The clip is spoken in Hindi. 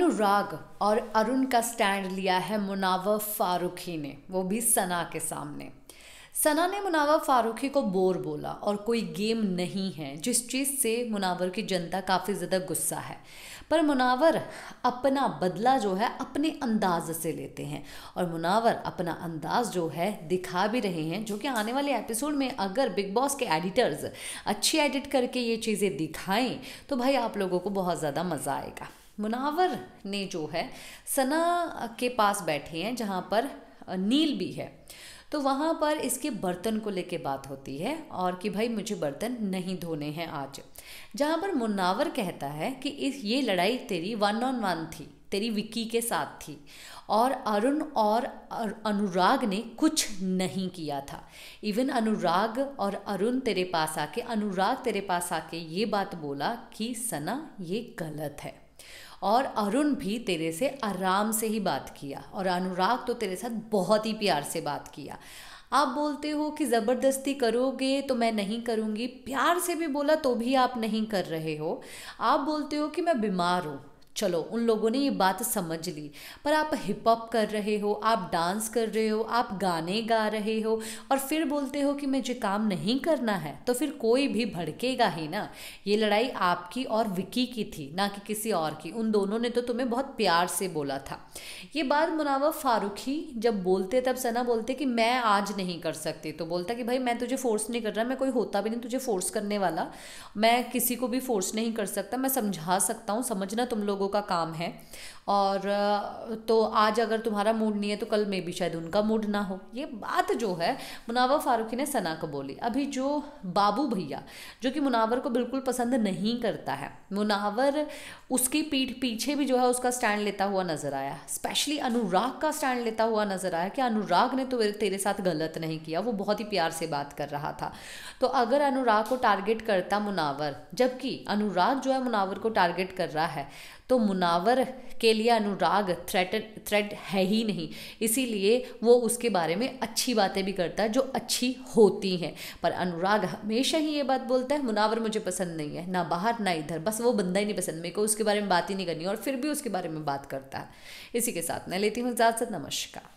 अनुराग और अरुण का स्टैंड लिया है मुनावर फारूखी ने वो भी सना के सामने सना ने मुनावर फारूखी को बोर बोला और कोई गेम नहीं है जिस चीज़ से मुनावर की जनता काफ़ी ज़्यादा गुस्सा है पर मुनावर अपना बदला जो है अपने अंदाज से लेते हैं और मुनावर अपना अंदाज जो है दिखा भी रहे हैं जो कि आने वाले एपिसोड में अगर बिग बॉस के एडिटर्स अच्छी एडिट करके ये चीज़ें दिखाएं तो भाई आप लोगों को बहुत ज़्यादा मज़ा आएगा मुनावर ने जो है सना के पास बैठे हैं जहाँ पर नील भी है तो वहाँ पर इसके बर्तन को लेके बात होती है और कि भाई मुझे बर्तन नहीं धोने हैं आज जहाँ पर मुन्नावर कहता है कि इस ये लड़ाई तेरी वन ऑन वन थी तेरी विक्की के साथ थी और अरुण और अनुराग ने कुछ नहीं किया था इवन अनुराग और अरुण तेरे पास आके अनुराग तेरे पास आके ये बात बोला कि सना ये गलत है और अरुण भी तेरे से आराम से ही बात किया और अनुराग तो तेरे साथ बहुत ही प्यार से बात किया आप बोलते हो कि ज़बरदस्ती करोगे तो मैं नहीं करूँगी प्यार से भी बोला तो भी आप नहीं कर रहे हो आप बोलते हो कि मैं बीमार हूँ चलो उन लोगों ने ये बात समझ ली पर आप हिप हॉप कर रहे हो आप डांस कर रहे हो आप गाने गा रहे हो और फिर बोलते हो कि मुझे काम नहीं करना है तो फिर कोई भी भड़केगा ही ना ये लड़ाई आपकी और विकी की थी ना कि किसी और की उन दोनों ने तो तुम्हें बहुत प्यार से बोला था ये बात मुनावर फ़ारूखी जब बोलते तब सना बोलते कि मैं आज नहीं कर सकती तो बोलता कि भाई मैं तुझे फोर्स नहीं कर रहा मैं कोई होता भी नहीं तुझे फोर्स करने वाला मैं किसी को भी फोर्स नहीं कर सकता मैं समझा सकता हूँ समझना तुम लोग लोगों का काम है और तो आज अगर तुम्हारा मूड नहीं है तो कल में भी शायद उनका मूड ना हो ये बात जो है मुनावर फारूकी ने सना को बोली अभी जो बाबू भैया जो कि मुनावर को बिल्कुल पसंद नहीं करता है मुनावर उसकी पीठ पीछे भी जो है उसका स्टैंड लेता हुआ नजर आया स्पेशली अनुराग का स्टैंड लेता हुआ नजर आया कि अनुराग ने तो तेरे साथ गलत नहीं किया वो बहुत ही प्यार से बात कर रहा था तो अगर अनुराग को टारगेट करता मुनावर जबकि अनुराग जो है मुनावर को टारगेट कर रहा है तो मुनावर के लिए अनुराग थ्रेट थ्रेट है ही नहीं इसीलिए वो उसके बारे में अच्छी बातें भी करता है जो अच्छी होती हैं पर अनुराग हमेशा ही ये बात बोलता है मुनावर मुझे पसंद नहीं है ना बाहर ना इधर बस वो बंदा ही नहीं पसंद मेरे को उसके बारे में बात ही नहीं करनी और फिर भी उसके बारे में बात करता है इसी के साथ मैं लेती हूँ इजाज़त नमस्कार